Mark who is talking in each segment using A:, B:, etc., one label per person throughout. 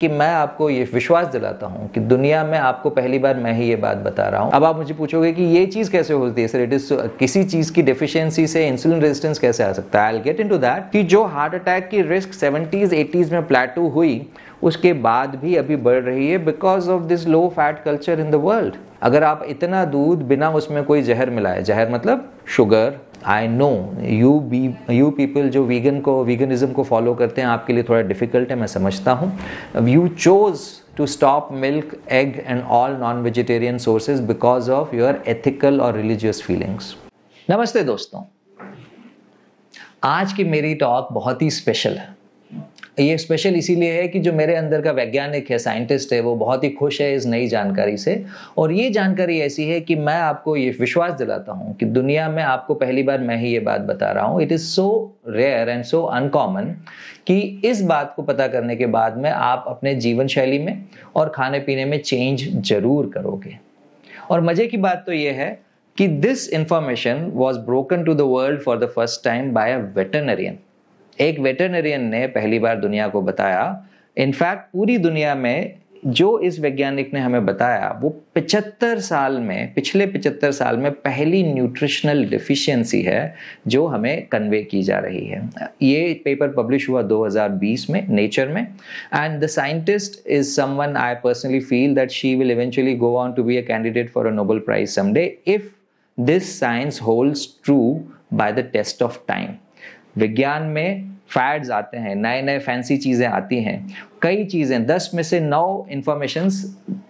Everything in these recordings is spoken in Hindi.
A: कि मैं आपको ये विश्वास दिलाता हूँ कि दुनिया में आपको पहली बार मैं ही ये बात बता रहा हूँ अब आप मुझे पूछोगे कि ये चीज़ कैसे होती है सर इट इज़ किसी चीज़ की डिफिशियंसी से इंसुलिन रेजिस्टेंस कैसे आ सकता है I get into that कि जो हार्ट अटैक की रिस्क सेवेंटीज़ एटीज़ में प्लेटू हुई उसके बाद भी अभी बढ़ रही है because of this low fat culture in the world अगर आप इतना दूध बिना उसमें कोई जहर मिलाए जहर मतलब sugar I know you be you people जो वीगन को वीगनिज्म को फॉलो करते हैं आपके लिए थोड़ा डिफिकल्ट है मैं समझता हूँ you chose to stop milk, egg, and all non vegetarian sources because of your ethical or religious feelings. नमस्ते दोस्तों आज की मेरी टॉक बहुत ही स्पेशल है ये स्पेशल इसीलिए है कि जो मेरे अंदर का वैज्ञानिक है साइंटिस्ट है वो बहुत ही खुश है इस नई जानकारी से और ये जानकारी ऐसी है कि मैं आपको ये विश्वास दिलाता हूँ कि दुनिया में आपको पहली बार मैं ही ये बात बता रहा हूँ it is so rare and so uncommon कि इस बात को पता करने के बाद में आप अपने जीवन शैली में और खाने पीने में चेंज जरूर करोगे और मज़े की बात तो ये है कि this information was broken to the world for the first time by a veterinarian एक वेटरनेरियन ने पहली बार दुनिया को बताया इनफैक्ट पूरी दुनिया में जो इस वैज्ञानिक ने हमें बताया वो 75 साल में पिछले पिचहत्तर साल में पहली न्यूट्रिशनल डिफिशियंसी है जो हमें कन्वे की जा रही है ये पेपर पब्लिश हुआ 2020 में नेचर में and the scientist is someone I personally feel that she will eventually go on to be a candidate for a Nobel prize someday if this science holds true by the test of time विज्ञान में फैड्स आते हैं नए नए फैंसी चीज़ें आती हैं कई चीज़ें दस में से नौ इन्फॉर्मेशंस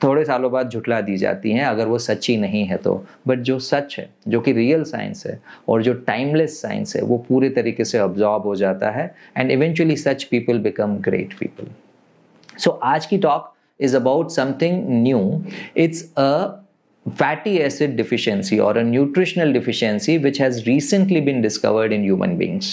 A: थोड़े सालों बाद झुटला दी जाती हैं अगर वो सच्ची नहीं है तो बट जो सच है जो कि रियल साइंस है और जो टाइमलेस साइंस है वो पूरे तरीके से ऑब्जॉर्ब हो जाता है and eventually such people become great people so आज की talk is about something new it's a fatty acid deficiency or a nutritional deficiency which has recently been discovered in human beings.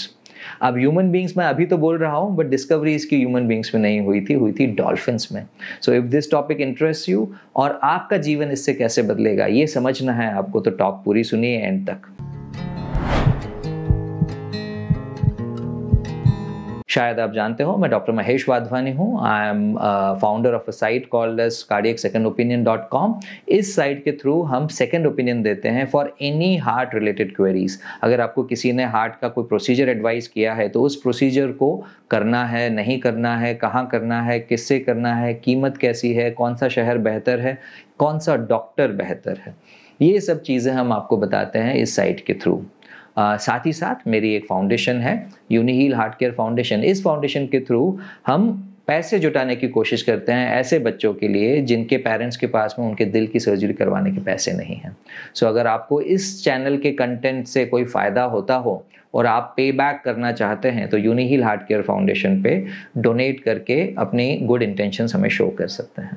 A: अब ह्यूमन बींग्स मैं अभी तो बोल रहा हूँ बट डिस्कवरी इसकी ह्यूमन बींग्स में नहीं हुई थी हुई थी डॉल्फिन्स में so if this topic interest you और आपका जीवन इससे कैसे बदलेगा ये समझना है आपको तो टॉक पूरी सुनिए एंड तक शायद आप जानते हो मैं डॉक्टर महेश वाधवानी हूँ I am founder of a site called as cardiac second opinion dot com इस साइट के थ्रू हम सेकेंड ओपिनियन देते हैं for any heart related queries अगर आपको किसी ने हार्ट का कोई प्रोसीजर एडवाइस किया है तो उस प्रोसीजर को करना है नहीं करना है कहाँ करना है किससे करना है कीमत कैसी है कौन सा शहर बेहतर है कौन सा डॉक्टर बेहतर है ये सब चीज़ें हम आपको बताते हैं इस साइट के थ्रू साथ ही साथ मेरी एक फाउंडेशन है यूनिहील हार्ट केयर फाउंडेशन इस फाउंडेशन के थ्रू हम पैसे जुटाने की कोशिश करते हैं ऐसे बच्चों के लिए जिनके पेरेंट्स के पास में उनके दिल की सर्जरी करवाने के पैसे नहीं हैं सो so, अगर आपको इस चैनल के कंटेंट से कोई फ़ायदा होता हो और आप पे बैक करना चाहते हैं तो यूनिहील हार्ट केयर फाउंडेशन पे डोनेट करके अपनी गुड इंटेंशन हमें शो कर सकते हैं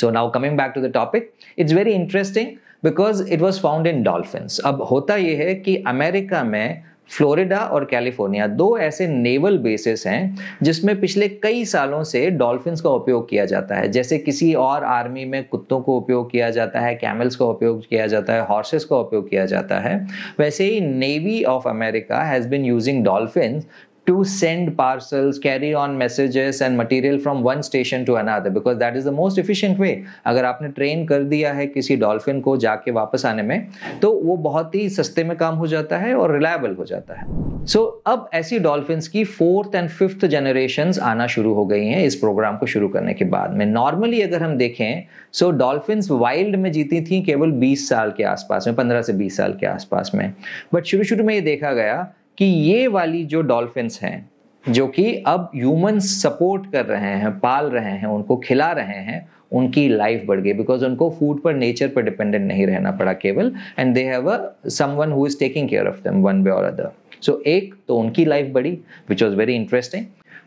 A: so now coming back to the topic it's very interesting because it was found in dolphins अब होता यह है कि अमेरिका में फ्लोरिडा और कैलिफोर्निया दो ऐसे नेवल बेसिस हैं जिसमें पिछले कई सालों से डॉल्फिन्स का उपयोग किया जाता है जैसे किसी और आर्मी में कुत्तों को उपयोग किया जाता है कैमल्स का उपयोग किया जाता है हॉर्सेस का उपयोग किया जाता है वैसे ही navy of America has been using dolphin to send parcels, carry on messages and material from one station to another because that is the most efficient way. अगर आपने train कर दिया है किसी dolphin को जाके वापस आने में तो वो बहुत ही सस्ते में काम हो जाता है और रिलायबल हो जाता है सो so, अब ऐसी डॉल्फिन्स की फोर्थ एंड फिफ्थ जनरेशन आना शुरू हो गई हैं इस प्रोग्राम को शुरू करने के बाद में नॉर्मली अगर हम देखें सो डॉल्फिन्स वाइल्ड में जीती थी केवल 20 साल के आसपास में 15 से 20 साल के आसपास में बट शुरू शुरू में ये देखा गया कि ये वाली जो डॉल्फिन्स हैं जो कि अब ह्यूमन सपोर्ट कर रहे हैं पाल रहे हैं उनको खिला रहे हैं उनकी लाइफ बढ़ गई बिकॉज उनको फूड पर नेचर पर डिपेंडेंट नहीं रहना पड़ा केवल and they have a someone who is taking care of them one way और अदर सो एक तो उनकी लाइफ बढ़ी which was very interesting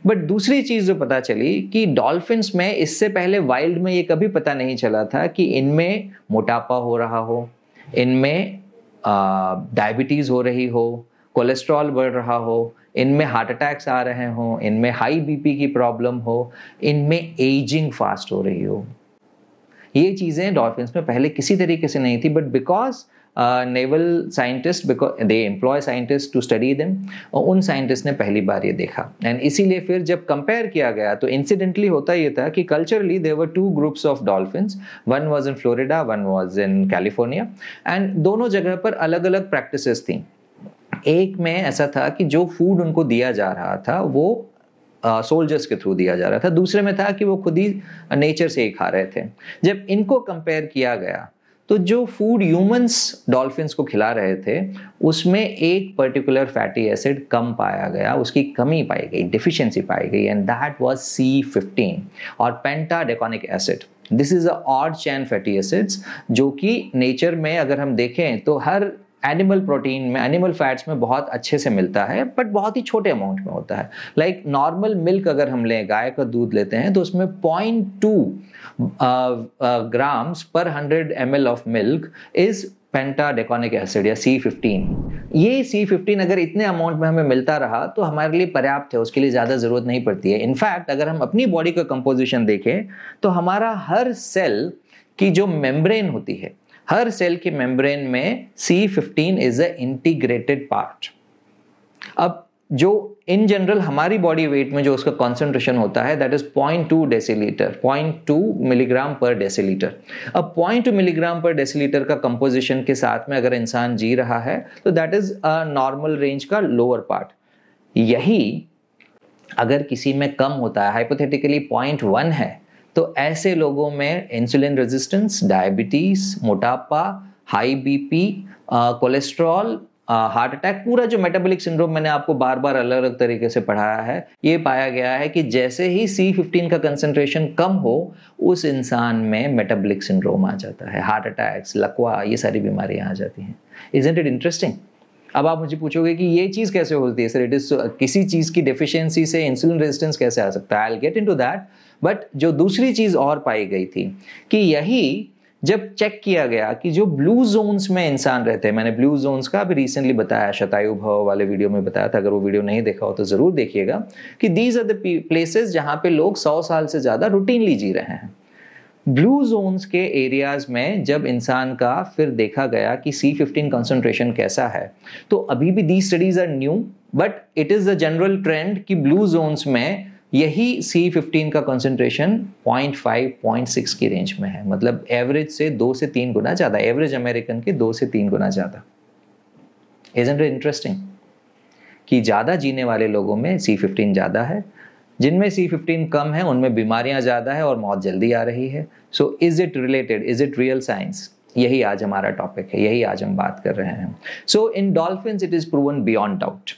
A: but दूसरी चीज जो पता चली कि डॉल्फिन्स में इससे पहले वाइल्ड में ये कभी पता नहीं चला था कि इनमें मोटापा हो रहा हो इनमें डायबिटीज हो रही हो कोलेस्ट्रॉल बढ़ रहा हो इनमें हार्ट अटैक्स आ रहे हों इनमें हाई बीपी की प्रॉब्लम हो इनमें एजिंग फास्ट हो रही हो ये चीज़ें डॉल्फिन्स में पहले किसी तरीके से नहीं थी but because naval scientist because they employ scientist to study them और उन साइंटिस्ट ने पहली बार ये देखा एंड इसीलिए फिर जब कंपेयर किया गया तो इंसिडेंटली होता ये था कि culturally there were two groups of dolphins one was in Florida one was in California and दोनों जगह पर अलग अलग प्रैक्टिस थी एक में ऐसा था कि जो फूड उनको दिया जा रहा था वो सोल्जर्स के थ्रू दिया जा रहा था दूसरे में था कि वो खुद ही नेचर से ही खा रहे थे जब इनको कंपेयर किया गया तो जो फूड ह्यूमंस डॉल्फिन्स को खिला रहे थे उसमें एक पर्टिकुलर फैटी एसिड कम पाया गया उसकी कमी पाई गई डिफिशियंसी पाई गई and that was C fifteen or decanoic acid this is a odd chain fatty acids जो कि नेचर में अगर हम देखें तो हर एनिमल प्रोटीन में एनिमल फैट्स में बहुत अच्छे से मिलता है बट बहुत ही छोटे अमाउंट में होता है लाइक नॉर्मल मिल्क अगर हम लें गाय का दूध लेते हैं तो उसमें point two grams per hundred M L of milk is pentadecanoic acid या सी फिफ्टीन ये सी फिफ्टीन अगर इतने अमाउंट में हमें मिलता रहा तो हमारे लिए पर्याप्त है उसके लिए ज़्यादा ज़रूरत नहीं पड़ती है इनफैक्ट अगर हम अपनी बॉडी का कंपोजिशन देखें तो हमारा हर सेल की जो मेम्ब्रेन होती है हर सेल की मेम्ब्रेन में C fifteen is a integrated part अब जो इन जनरल हमारी बॉडी वेट में जो उसका कॉन्सेंट्रेशन होता है that is 0.2 decilitre two milligram per decilitre अब टू मिलीग्राम पर डेसीलीटर का कंपोजिशन के साथ में अगर इंसान जी रहा है तो that is a normal range का लोअर पार्ट यही अगर किसी में कम होता है हाइपोथेटिकली वन है तो ऐसे लोगों में इंसुलिन रेजिस्टेंस डायबिटीज मोटापा high BP cholesterol heart attack पूरा जो मेटाबॉलिक सिंड्रोम मैंने आपको बार बार अलग अलग तरीके से पढ़ाया है ये पाया गया है कि जैसे ही सी फिफ्टीन का कंसंट्रेशन कम हो उस इंसान में मेटाबॉलिक सिंड्रोम आ जाता है हार्ट अटैक्स लकवा ये सारी बीमारियां आ जाती हैं इज इट इंटरेस्टिंग अब आप मुझे पूछोगे कि ये चीज़ कैसे होती है सर इट इज़ किसी चीज़ की डिफिशियंसी से इंसुलिन रेजिस्टेंस कैसे आ सकता है I get into that but जो दूसरी चीज़ और पाई गई थी कि यही जब चेक किया गया कि जो ब्लू जोन्स में इंसान रहते हैं मैंने ब्लू जोन्स का अभी रिसेंटली बताया शतायु भव वाले वीडियो में बताया था अगर वो वीडियो नहीं देखा हो तो ज़रूर देखिएगा कि दीज आर द प्लेसेस जहाँ पे लोग सौ साल से ज़्यादा रूटीनली जी रहे हैं ब्लू जोन्स के एरियाज में जब इंसान का फिर देखा गया कि सी फिफ्टीन कॉन्सेंट्रेशन कैसा है तो अभी भी the studies are new but it is the general trend कि ब्लू जोन्स में यही सी फिफ्टीन का concentration point five point six की रेंज में है मतलब एवरेज से दो से तीन गुना ज़्यादा एवरेज अमेरिकन के दो से तीन गुना ज़्यादा इजेंट इंटरेस्टिंग कि ज़्यादा जीने वाले लोगों में सी फिफ्टीन ज़्यादा है जिनमें सी फिफ्टीन कम है उनमें बीमारियां ज़्यादा है और मौत जल्दी आ रही है so is it related is it real science यही आज हमारा टॉपिक है यही आज हम बात कर रहे हैं so in dolphin it is proven beyond doubt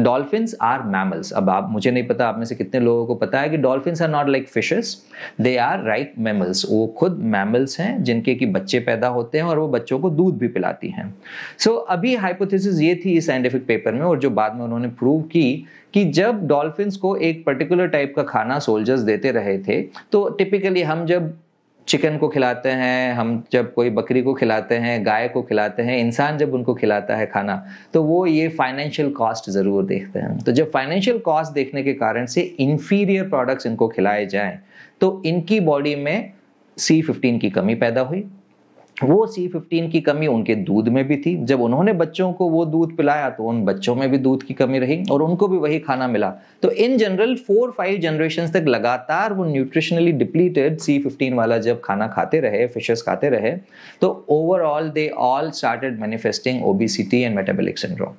A: dolphins are mammals अब आप मुझे नहीं पता आप में से कितने लोगों को पता है कि dolphins are not like fishes they are right mammals वो खुद मैमल्स हैं जिनके कि बच्चे पैदा होते हैं और वो बच्चों को दूध भी पिलाती हैं सो so, अभी हाइपोथेसिस ये थी इस साइंटिफिक पेपर में और जो बाद में उन्होंने प्रूव की कि जब डॉल्फिन्स को एक पर्टिकुलर टाइप का खाना सोल्जर्स देते रहे थे तो टिपिकली हम जब चिकन को खिलाते हैं हम जब कोई बकरी को खिलाते हैं गाय को खिलाते हैं इंसान जब उनको खिलाता है खाना तो वो ये फाइनेंशियल कॉस्ट ज़रूर देखते हैं तो जब फाइनेंशियल कॉस्ट देखने के कारण से इन्फीरियर प्रोडक्ट्स इनको खिलाए जाएँ तो इनकी बॉडी में सी फिफ्टीन की कमी पैदा हुई वो सी फिफ्टीन की कमी उनके दूध में भी थी जब उन्होंने बच्चों को वो दूध पिलाया तो उन बच्चों में भी दूध की कमी रही और उनको भी वही खाना मिला तो in general four five generation तक लगातार वो न्यूट्रिशनली डिप्लीटेड सी फिफ्टीन वाला जब खाना खाते रहे फिशेस खाते रहे तो overall they all started manifesting obesity and metabolic syndrome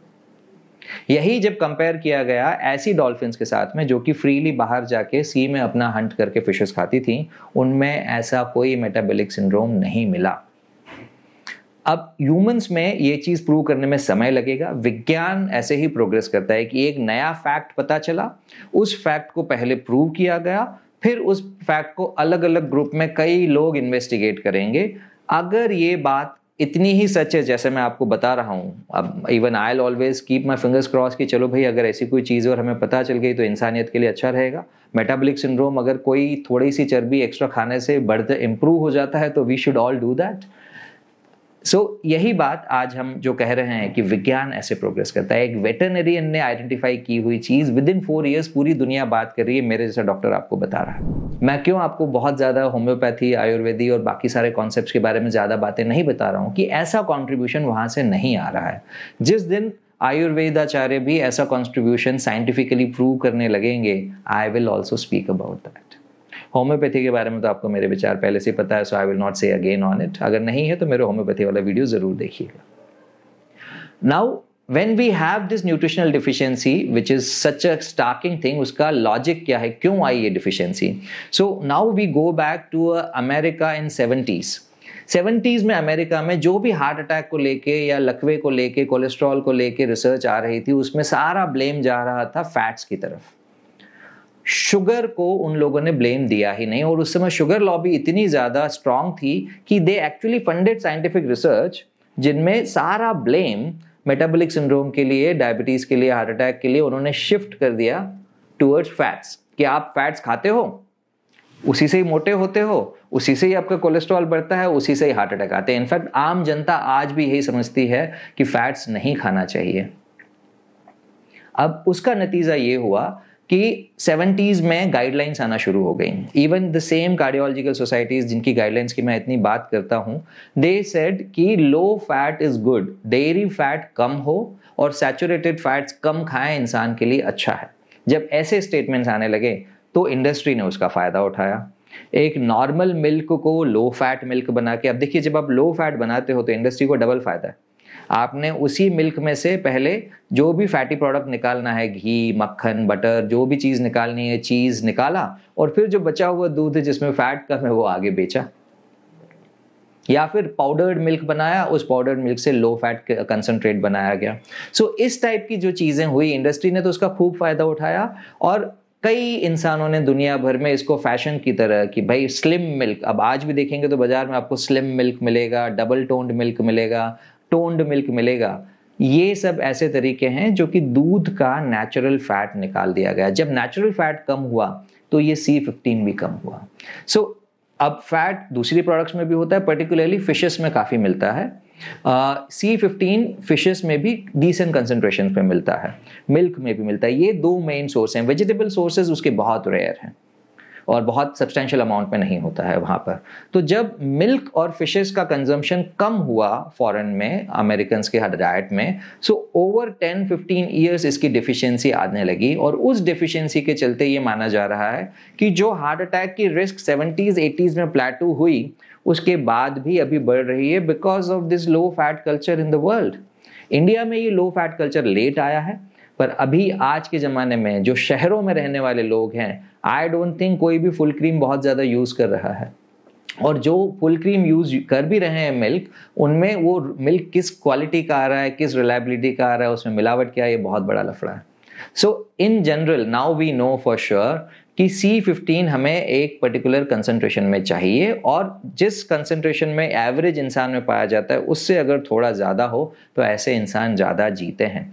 A: यही जब कंपेयर किया गया ऐसी डॉल्फिन के साथ में जो कि फ्रीली बाहर जाके सी में अपना हंट करके फिशेस खाती थी उनमें ऐसा कोई मेटाबॉलिक सिंड्रोम नहीं मिला अब ह्यूमंस में ये चीज़ प्रूव करने में समय लगेगा विज्ञान ऐसे ही प्रोग्रेस करता है कि एक नया फैक्ट पता चला उस फैक्ट को पहले प्रूव किया गया फिर उस फैक्ट को अलग अलग ग्रुप में कई लोग इन्वेस्टिगेट करेंगे अगर ये बात इतनी ही सच है जैसे मैं आपको बता रहा हूँ अब even I'll always keep my fingers cross कि चलो भाई अगर ऐसी कोई चीज़ और हमें पता चल गई तो इंसानियत के लिए अच्छा रहेगा मेटाबॉलिक सिंड्रोम अगर कोई थोड़ी सी चर्बी एक्स्ट्रा खाने से बढ़ते इम्प्रूव हो जाता है तो we should all do that so so, यही बात आज हम जो कह रहे हैं कि विज्ञान ऐसे प्रोग्रेस करता है एक वेटरनरियन ने आइडेंटिफाई की हुई चीज़ विद इन फोर ईयर्स पूरी दुनिया बात कर रही है मेरे जैसा डॉक्टर आपको बता रहा है मैं क्यों आपको बहुत ज़्यादा होम्योपैथी आयुर्वेदी और बाकी सारे कॉन्सेप्ट के बारे में ज़्यादा बातें नहीं बता रहा हूँ कि ऐसा कॉन्ट्रीब्यूशन वहाँ से नहीं आ रहा है जिस दिन आयुर्वेदाचार्य भी ऐसा कॉन्ट्रीब्यूशन साइंटिफिकली प्रूव करने लगेंगे I will also speak about that homeopathy के बारे में तो आपको मेरे विचार पहले से पता है so I will not say again on it अगर नहीं है तो मेरे होम्योपैथी वाला वीडियो ज़रूर देखिएगा now when we have this nutritional deficiency which is such a striking thing उसका लॉजिक क्या है क्यों आई ये deficiency so now we go back to America in seventies seventies में अमेरिका में जो भी हार्ट अटैक को लेके या लकवे को लेके कोलेस्ट्रॉल को लेके रिसर्च आ रही थी उसमें सारा ब्लेम जा रहा था फैट्स की तरफ शुगर को उन लोगों ने ब्लेम दिया ही नहीं और उस समय शुगर लॉबी इतनी ज़्यादा स्ट्रांग थी कि they actually funded scientific research जिनमें सारा ब्लेम मेटाबॉलिक सिंड्रोम के लिए डायबिटीज़ के लिए हार्ट अटैक के लिए उन्होंने शिफ्ट कर दिया टूवर्ड्स फैट्स कि आप फैट्स खाते हो उसी से ही मोटे होते हो उसी से ही आपका कोलेस्ट्रॉल बढ़ता है उसी से ही हार्ट अटैक आते हैं इनफैक्ट आम जनता आज भी यही समझती है कि फैट्स नहीं खाना चाहिए अब उसका नतीजा ये हुआ कि 70s में गाइडलाइंस आना शुरू हो गई even the same cardiological societies जिनकी गाइडलाइंस की मैं इतनी बात करता हूँ दे सेड कि low fat is good dairy fat कम हो और सैचुरेटेड फैट्स कम खाएं इंसान के लिए अच्छा है जब ऐसे स्टेटमेंट्स आने लगे तो इंडस्ट्री ने उसका फ़ायदा उठाया एक नॉर्मल मिल्क को लो फैट मिल्क बना के अब देखिए जब आप लो फैट बनाते हो तो इंडस्ट्री को डबल फायदा है आपने उसी मिल्क में से पहले जो भी फैटी प्रोडक्ट निकालना है घी मक्खन बटर जो भी चीज़ निकालनी है चीज़ निकाला और फिर जो बचा हुआ दूध है जिसमें फैट कम है वो आगे बेचा या फिर पाउडर्ड मिल्क बनाया उस पाउडर्ड मिल्क से लो फैट कंसनट्रेट बनाया गया सो so, इस टाइप की जो चीज़ें हुई इंडस्ट्री ने तो उसका खूब फ़ायदा उठाया और कई इंसानों ने दुनिया भर में इसको फैशन की तरह कि भाई स्लिम मिल्क अब आज भी देखेंगे तो बाजार में आपको स्लिम मिल्क मिलेगा डबल टोन्ड मिल्क मिलेगा टोन्ड मिल्क मिलेगा ये सब ऐसे तरीके हैं जो कि दूध का नेचुरल फैट निकाल दिया गया जब नेचुरल फैट कम हुआ तो ये सी फिफ्टीन भी कम हुआ सो so, अब फैट दूसरी प्रोडक्ट्स में भी होता है पर्टिकुलरली फिशेस में काफ़ी मिलता है सी फिफ्टीन फिशेस में भी डिसेंट कंसनट्रेशन में मिलता है मिल्क में भी मिलता है ये दो मेन सोर्स हैं वेजिटेबल सोर्सेज उसके बहुत रेयर हैं और बहुत सब्सटेंशियल अमाउंट में नहीं होता है वहाँ पर तो जब मिल्क और फिशेस का कंजम्पशन कम हुआ फॉरेन में अमेरिकन के हर डाइट में so over ten fifteen years इसकी डिफिशेंसी आने लगी और उस डिफिशेंसी के चलते ये माना जा रहा है कि जो हार्ट अटैक की रिस्क सेवेंटीज़ एटीज़ में प्लेटू हुई उसके बाद भी अभी बढ़ रही है because of this low fat culture in the world India में ये लो फैट कल्चर लेट आया है पर अभी आज के ज़माने में जो शहरों में रहने वाले लोग हैं आई डोंट थिंक कोई भी फुल क्रीम बहुत ज़्यादा यूज़ कर रहा है और जो फुल क्रीम यूज़ कर भी रहे हैं मिल्क उनमें वो मिल्क किस क्वालिटी का आ रहा है किस रिलायबिलिटी का आ रहा है उसमें मिलावट क्या है ये बहुत बड़ा लफड़ा है so in general now we know for sure कि C15 हमें एक पर्टिकुलर कंसंट्रेशन में चाहिए और जिस कंसंट्रेशन में एवरेज इंसान में पाया जाता है उससे अगर थोड़ा ज़्यादा हो तो ऐसे इंसान ज़्यादा जीते हैं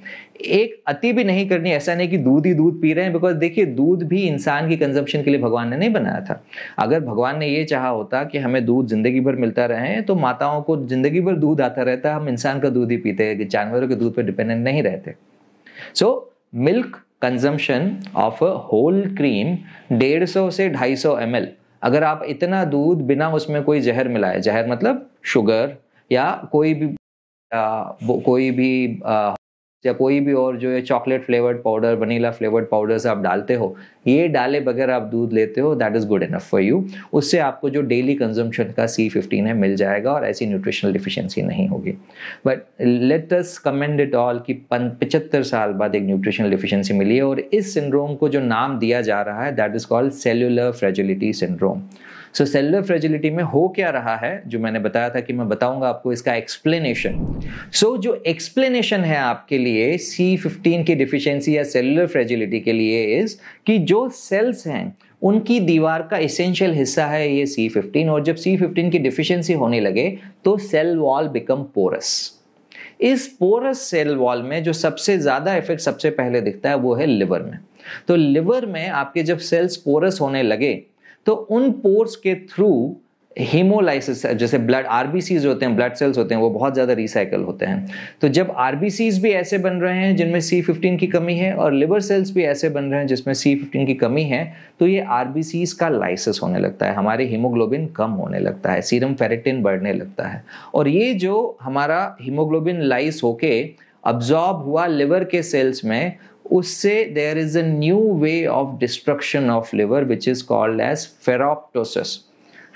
A: एक अति भी नहीं करनी ऐसा नहीं कि दूध ही दूध पी रहे हैं बिकॉज देखिए दूध भी इंसान की कंजम्पशन के लिए भगवान ने नहीं बनाया था अगर भगवान ने ये चाहा होता कि हमें दूध जिंदगी भर मिलता रहे तो माताओं को जिंदगी भर दूध आता रहता हम इंसान का दूध ही पीते जानवरों के दूध पर डिपेंडेंट नहीं रहते so milk consumption of whole cream डेढ़ सौ से ढाई सौ एम अगर आप इतना दूध बिना उसमें कोई जहर मिलाए जहर मतलब शुगर या कोई भी आ, कोई भी आ, या कोई भी और जो ये chocolate flavoured powder vanilla flavoured powders आप डालते हो ये डाले बगैर आप दूध लेते हो that is good enough for you उससे आपको जो डेली कंजम्पशन का सी फिफ्टीन है मिल जाएगा और ऐसी न्यूट्रिशनल डिफिशियंसी नहीं होगी but let us commend it all कि पचहत्तर साल बाद एक न्यूट्रिशनल डिफिशियंसी मिली है और इस सिंड्रोम को जो नाम दिया जा रहा है that is called cellular fragility syndrome so cellular fragility में हो क्या रहा है जो मैंने बताया था कि मैं बताऊंगा आपको इसका एक्सप्लेनेशन सो so, जो एक्सप्लेनेशन है आपके लिए सी फिफ्टीन की डिफिशियंसी या सेलुलर फ्रेजिलिटी के लिए इज कि जो सेल्स हैं उनकी दीवार का इसेंशियल हिस्सा है ये सी फिफ्टीन और जब सी फिफ्टीन की डिफिशियंसी होने लगे तो सेल वॉल बिकम पोरस इस पोरस सेल वॉल में जो सबसे ज़्यादा इफेक्ट सबसे पहले दिखता है वो है लिवर में तो लिवर में आपके जब सेल्स पोरस होने लगे तो उन पोर्स के थ्रू हीमोलाइसिस जैसे ब्लड आरबीसीज होते हैं ब्लड सेल्स होते हैं वो बहुत ज़्यादा रिसाइकल होते हैं तो जब आरबीसीज भी ऐसे बन रहे हैं जिनमें सी फिफ्टीन की कमी है और लिवर सेल्स भी ऐसे बन रहे हैं जिसमें सी फिफ्टीन की कमी है तो ये आरबीसीज का लाइसिस होने लगता है हमारे हीमोग्लोबिन कम होने लगता है सीरम फेरेटिन बढ़ने लगता है और ये जो हमारा हीमोग्लोबिन लाइस होके अब्जॉर्ब हुआ लिवर के सेल्स में उससे there is a new way of destruction of liver which is called as ferroptosis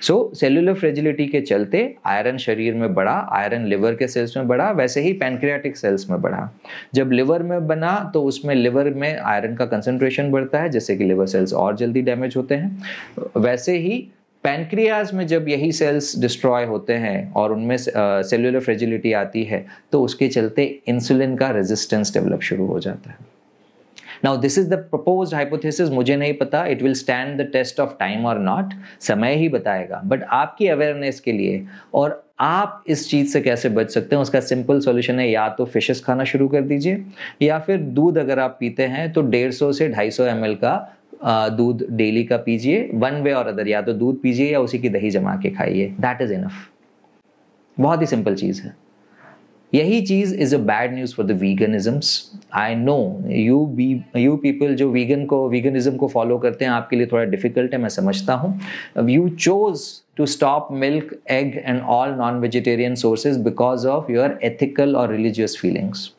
A: so cellular fragility के चलते आयरन शरीर में बढ़ा आयरन लिवर के सेल्स में बढ़ा वैसे ही पैनक्रियाटिक सेल्स में बढ़ा जब लिवर में बना तो उसमें लिवर में आयरन का कंसंट्रेशन बढ़ता है जैसे कि लिवर सेल्स और जल्दी डैमेज होते हैं वैसे ही पैनक्रियाज में जब यही सेल्स डिस्ट्रॉय होते हैं और उनमें सेलुलर फ्रेजिलिटी आती है तो उसके चलते इंसुलिन का रेजिस्टेंस डेवलप शुरू हो जाता है now this is the propose hypothesis मुझे नहीं पता it will stand the test of time or not समय ही बताएगा बट आपकी अवेयरनेस के लिए और आप इस चीज़ से कैसे बच सकते हैं उसका सिंपल सॉल्यूशन है या तो फिशेस खाना शुरू कर दीजिए या फिर दूध अगर आप पीते हैं तो 150 से 250 सौ का दूध डेली का पीजिए वन वे और अदर या तो दूध पीजिए या उसी की दही जमा के खाइए दैट इज़ इनफ बहुत ही सिंपल चीज़ है यही चीज़ is a bad news for the veganism I know you be you people जो वीगन को वीगनिज्म को फॉलो करते हैं आपके लिए थोड़ा डिफिकल्ट है मैं समझता हूँ you choose to stop milk egg and all non vegetarian sources because of your ethical और रिलीजियस फीलिंग्स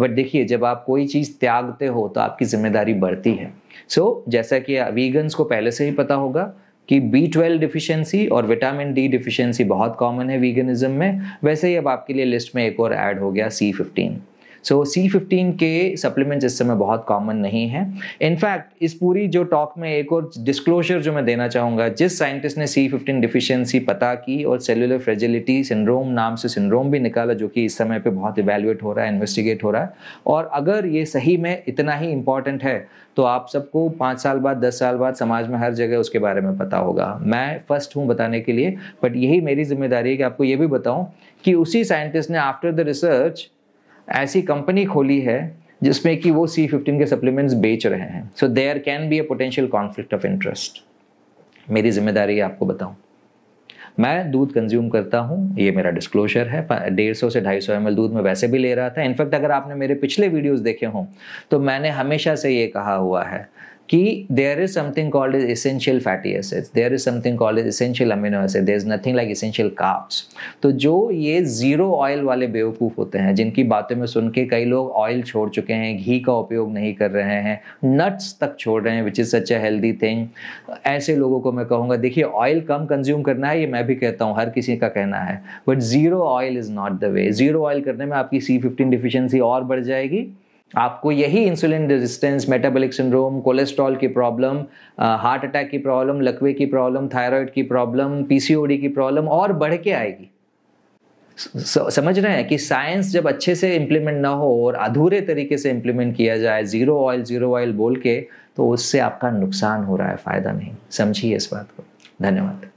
A: बट देखिए जब आप कोई चीज़ त्यागते हो तो आपकी जिम्मेदारी बढ़ती है सो so, जैसा कि वीगन्स को पहले से ही पता होगा कि बी ट्वेल्व डिफिशियंसी और विटामिन डी डिफिशियंसी बहुत कॉमन है वीगनिज्म में वैसे ही अब आपके लिए लिस्ट में एक और ऐड हो गया C fifteen so C fifteen के सप्लीमेंट्स इस समय बहुत कॉमन नहीं है इनफैक्ट इस पूरी जो टॉक में एक और डिस्क्लोजर जो मैं देना चाहूँगा जिस साइंटिस्ट ने सी फिफ्टीन डिफिशियंसी पता की और सेलुलर फ्रेजिलिटी सिंड्रोम नाम से सिंड्रोम भी निकाला जो कि इस समय पर बहुत इवेल्युएट हो रहा है इन्वेस्टिगेट हो रहा है और अगर ये सही में इतना ही इम्पॉर्टेंट है तो आप सबको पाँच साल बाद दस साल बाद समाज में हर जगह उसके बारे में पता होगा मैं फर्स्ट हूँ बताने के लिए बट यही मेरी जिम्मेदारी है कि आपको ये भी बताऊँ कि उसी साइंटिस्ट ने आफ्टर द रिसर्च ऐसी कंपनी खोली है जिसमें कि वो सी फिफ्टीन के सप्लीमेंट्स बेच रहे हैं so there can be a potential conflict of interest मेरी जिम्मेदारी आपको बताऊं मैं दूध कंज्यूम करता हूँ ये मेरा डिस्क्लोजर है डेढ़ सौ से ढाई सौ एम दूध मैं वैसे भी ले रहा था इनफैक्ट अगर आपने मेरे पिछले वीडियोस देखे हों तो मैंने हमेशा से ये कहा हुआ है कि there is something called is essential fatty acids there is something called is essential amino acid there is nothing like essential carbs तो जो ये ज़ीरो ऑयल वाले बेवकूफ़ होते हैं जिनकी बातों में सुन के कई लोग ऑयल छोड़ चुके हैं घी का उपयोग नहीं कर रहे हैं नट्स तक छोड़ रहे हैं which is such a healthy thing ऐसे लोगों को मैं कहूँगा देखिए ऑयल कम कंज्यूम करना है ये मैं भी कहता हूँ हर किसी का कहना है but zero oil is not the way zero oil करने में आपकी सी फिफ्टीन डिफिशेंसी और बढ़ जाएगी आपको यही insulin resistance metabolic syndrome cholesterol की प्रॉब्लम हार्ट अटैक की प्रॉब्लम लकवे की प्रॉब्लम थायराइड की प्रॉब्लम पीसीओडी की प्रॉब्लम और बढ़ के आएगी समझ रहे हैं कि साइंस जब अच्छे से इम्प्लीमेंट ना हो और अधूरे तरीके से इम्प्लीमेंट किया जाए जीरो ऑयल जीरो ऑयल बोल के तो उससे आपका नुकसान हो रहा है फ़ायदा नहीं समझिए इस बात को धन्यवाद